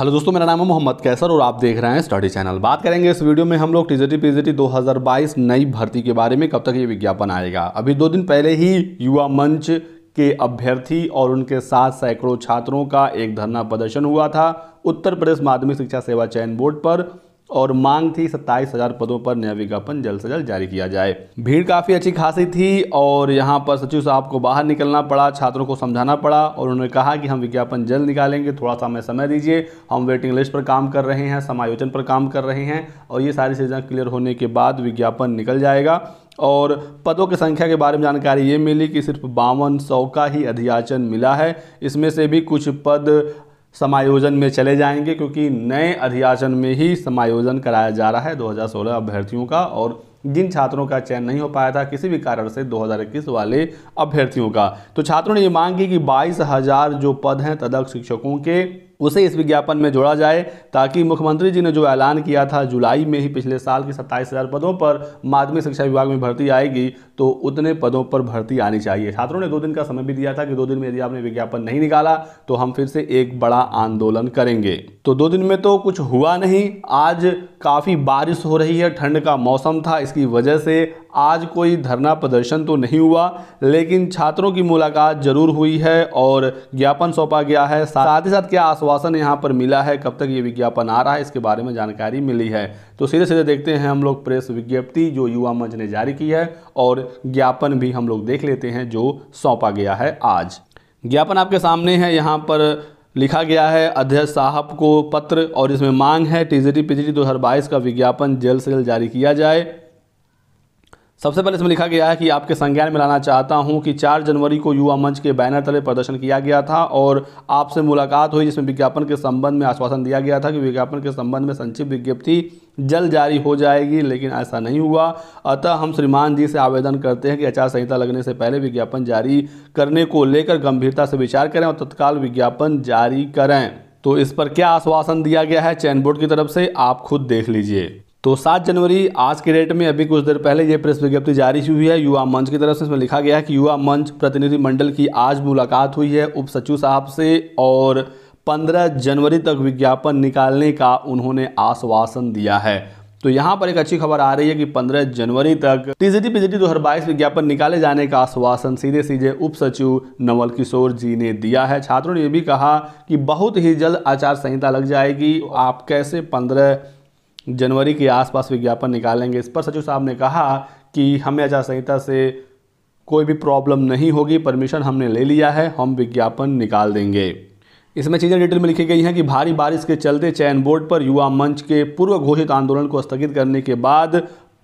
hello दोस्तों मेरा नाम है मोहम्मद कैसर और आप देख रहे हैं स्टडी चैनल बात करेंगे इस वीडियो में हम लोग टीजीटी पीजीटी 2022 नई भर्ती के बारे में कब तक ये विज्ञापन आएगा अभी दो दिन पहले ही युवा मंच के अभ्यर्थी और उनके साथ सैकड़ों छात्रों का एक धरना प्रदर्शन हुआ था उत्तर प्रदेश माध्यमिक शिक्षा सेवा चयन बोर्ड पर और मांग थी सत्ताईस हजार पदों पर नया विज्ञापन जल्द से जल्द जारी किया जाए भीड़ काफ़ी अच्छी खासी थी और यहाँ पर सचिव साहब को बाहर निकलना पड़ा छात्रों को समझाना पड़ा और उन्होंने कहा कि हम विज्ञापन जल्द निकालेंगे थोड़ा सा हमें समय दीजिए हम वेटिंग लिस्ट पर काम कर रहे हैं समायोजन पर काम कर रहे हैं और ये सारी चीज़ें क्लियर होने के बाद विज्ञापन निकल जाएगा और पदों की संख्या के बारे में जानकारी ये मिली कि सिर्फ बावन सौ का ही अधियाचन मिला है इसमें से भी कुछ पद समायोजन में चले जाएंगे क्योंकि नए अधियाचन में ही समायोजन कराया जा रहा है 2016 अभ्यर्थियों का और जिन छात्रों का चयन नहीं हो पाया था किसी भी कारण से 2021 वाले अभ्यर्थियों का तो छात्रों ने ये मांग की कि बाईस हज़ार जो पद हैं तदक शिक्षकों के उसे इस विज्ञापन में जोड़ा जाए ताकि मुख्यमंत्री जी ने जो ऐलान किया था जुलाई में ही पिछले साल के सत्ताईस हज़ार पदों पर माध्यमिक शिक्षा विभाग में भर्ती आएगी तो उतने पदों पर भर्ती आनी चाहिए छात्रों ने दो दिन का समय भी दिया था कि दो दिन में यदि आपने विज्ञापन नहीं निकाला तो हम फिर से एक बड़ा आंदोलन करेंगे तो दो दिन में तो कुछ हुआ नहीं आज काफ़ी बारिश हो रही है ठंड का मौसम था इसकी वजह से आज कोई धरना प्रदर्शन तो नहीं हुआ लेकिन छात्रों की मुलाकात जरूर हुई है और ज्ञापन सौंपा गया है साथ ही साथ क्या आश्वासन यहाँ पर मिला है कब तक ये विज्ञापन आ रहा है इसके बारे में जानकारी मिली है तो सीधे सीधे देखते हैं हम लोग प्रेस विज्ञप्ति जो युवा मंच ने जारी की है और ज्ञापन भी हम लोग देख लेते हैं जो सौंपा गया है आज ज्ञापन आपके सामने है यहाँ पर लिखा गया है अध्यक्ष साहब को पत्र और इसमें मांग है टीजीटी पीजीटी 2022 का विज्ञापन जल्द से जल्द जारी किया जाए सबसे पहले इसमें लिखा गया है कि आपके संज्ञान में लाना चाहता हूं कि 4 जनवरी को युवा मंच के बैनर तले प्रदर्शन किया गया था और आपसे मुलाकात हुई जिसमें विज्ञापन के संबंध में आश्वासन दिया गया था कि विज्ञापन के संबंध में संक्षिप्त विज्ञप्ति जल्द जारी हो जाएगी लेकिन ऐसा नहीं हुआ अतः हम श्रीमान जी से आवेदन करते हैं कि आचार संहिता लगने से पहले विज्ञापन जारी करने को लेकर गंभीरता से विचार करें और तत्काल विज्ञापन जारी करें तो इस पर क्या आश्वासन दिया गया है चैन बोर्ड की तरफ से आप खुद देख लीजिए तो सात जनवरी आज के डेट में अभी कुछ देर पहले ये प्रेस विज्ञप्ति जारी हुई है युवा मंच की तरफ से इसमें लिखा गया है कि युवा मंच प्रतिनिधिमंडल की आज मुलाकात हुई है उप सचिव साहब से और 15 जनवरी तक विज्ञापन निकालने का उन्होंने आश्वासन दिया है तो यहाँ पर एक अच्छी खबर आ रही है कि 15 जनवरी तक टीजीटी पीजीटी दो हज़ार विज्ञापन निकाले जाने का आश्वासन सीधे सीधे उप सचिव नवल किशोर जी ने दिया है छात्रों ने यह भी कहा कि बहुत ही जल्द आचार संहिता लग जाएगी आप कैसे पंद्रह जनवरी के आसपास विज्ञापन निकालेंगे इस पर सचिव साहब ने कहा कि हमें आचार संहिता से कोई भी प्रॉब्लम नहीं होगी परमिशन हमने ले लिया है हम विज्ञापन निकाल देंगे इसमें चीज़ें डिटेल में लिखी गई हैं कि भारी बारिश के चलते चयन बोर्ड पर युवा मंच के पूर्व घोषित आंदोलन को स्थगित करने के बाद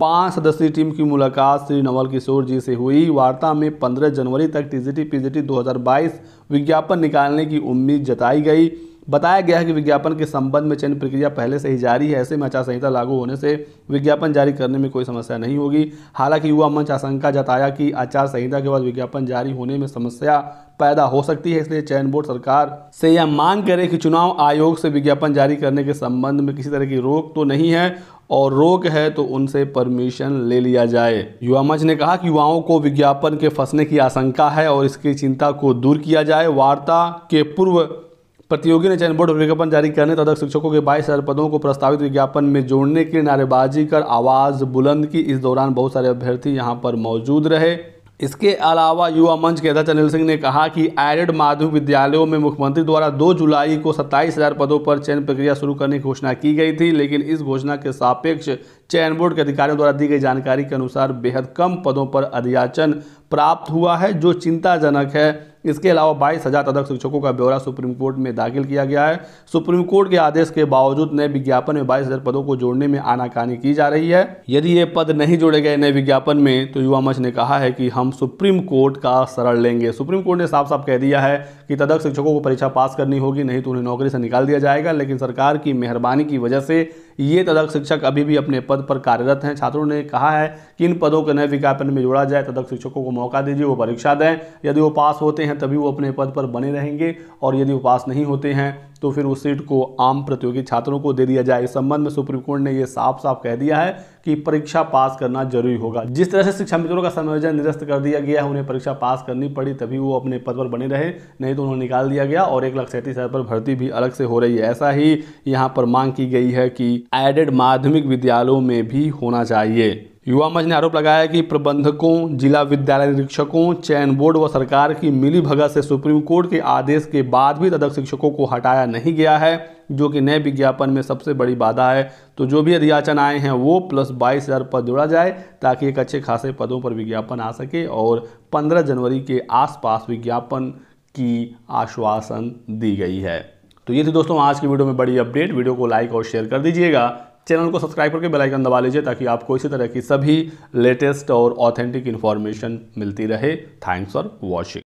पाँच सदस्यीय टीम की मुलाकात श्री नवल किशोर जी से हुई वार्ता में 15 जनवरी तक टीजीटी पीजीटी 2022 विज्ञापन निकालने की उम्मीद जताई गई बताया गया है कि विज्ञापन के संबंध में चयन प्रक्रिया पहले से ही जारी है ऐसे में आचार संहिता लागू होने से विज्ञापन जारी करने में कोई समस्या नहीं होगी हालांकि युवा मंच आशंका जताया कि आचार संहिता के बाद विज्ञापन जारी होने में समस्या पैदा हो सकती है इसलिए चयन बोर्ड सरकार से यह मांग करे कि चुनाव आयोग से विज्ञापन जारी करने के संबंध में किसी तरह की रोक तो नहीं है और रोक है तो उनसे परमिशन ले लिया जाए युवा मंच ने कहा कि युवाओं को विज्ञापन के फंसने की आशंका है और इसकी चिंता को दूर किया जाए वार्ता के पूर्व प्रतियोगी ने चयन बोर्ड विज्ञापन जारी करने तथा शिक्षकों के बाईस हज़ार पदों को प्रस्तावित विज्ञापन में जोड़ने की नारेबाजी कर आवाज़ बुलंद की इस दौरान बहुत सारे अभ्यर्थी यहाँ पर मौजूद रहे इसके अलावा युवा मंच के अध्यक्ष अनिल सिंह ने कहा कि एडेड माध्यमिक विद्यालयों में मुख्यमंत्री द्वारा 2 जुलाई को सत्ताईस हजार पदों पर चयन प्रक्रिया शुरू करने की घोषणा की गई थी लेकिन इस घोषणा के सापेक्ष चयन बोर्ड के अधिकारियों द्वारा दी गई जानकारी के अनुसार बेहद कम पदों पर अधियाचन प्राप्त हुआ है जो चिंताजनक है इसके अलावा बाईस हज़ार तदक शिक्षकों का ब्यौरा सुप्रीम कोर्ट में दाखिल किया गया है सुप्रीम कोर्ट के आदेश के बावजूद नए विज्ञापन में बाईस हज़ार पदों को जोड़ने में आनाकानी की जा रही है यदि ये पद नहीं जोड़े गए नए विज्ञापन में तो युवा मंच ने कहा है कि हम सुप्रीम कोर्ट का शरण लेंगे सुप्रीम कोर्ट ने साफ साफ कह दिया है कि तदक शिक्षकों को परीक्षा पास करनी होगी नहीं तो उन्हें नौकरी से निकाल दिया जाएगा लेकिन सरकार की मेहरबानी की वजह से ये तदक शिक्षक अभी भी अपने पद पर कार्यरत हैं छात्रों ने कहा है कि इन पदों के नए विज्ञापन में जोड़ा जाए तदक शिक्षकों को मौका दीजिए वो परीक्षा दें यदि वो पास होते हैं तभी वो अपने पद पर बने रहेंगे और यदि वो पास नहीं होते हैं तो फिर उस सीट को आम प्रतियोगी छात्रों को दे दिया जाए इस संबंध में सुप्रीम कोर्ट ने यह साफ साफ कह दिया है कि परीक्षा पास करना जरूरी होगा जिस तरह से शिक्षा मित्रों का संयोजन निरस्त कर दिया गया है उन्हें परीक्षा पास करनी पड़ी तभी वो अपने पद पर बने रहे नहीं तो उन्हें निकाल दिया गया और एक लाख सैंतीस हज़ार पर भर्ती भी अलग से हो रही है ऐसा ही यहाँ पर मांग की गई है कि एडेड माध्यमिक विद्यालयों में भी होना चाहिए युवा मंच ने आरोप लगाया कि प्रबंधकों जिला विद्यालय निरीक्षकों चयन बोर्ड व सरकार की मिली भगत से सुप्रीम कोर्ट के आदेश के बाद भी तदक शिक्षकों को हटाया नहीं गया है जो कि नए विज्ञापन में सबसे बड़ी बाधा है तो जो भी अधियाचन आए हैं वो प्लस बाईस हज़ार पद जोड़ा जाए ताकि एक अच्छे खासे पदों पर विज्ञापन आ सके और पंद्रह जनवरी के आसपास विज्ञापन की आश्वासन दी गई है तो ये थी दोस्तों आज की वीडियो में बड़ी अपडेट वीडियो को लाइक और शेयर कर दीजिएगा चैनल को सब्सक्राइब करके बेल आइकन दबा लीजिए ताकि आपको इसी तरह की सभी लेटेस्ट और ऑथेंटिक इन्फॉर्मेशन मिलती रहे थैंक्स फॉर वॉचिंग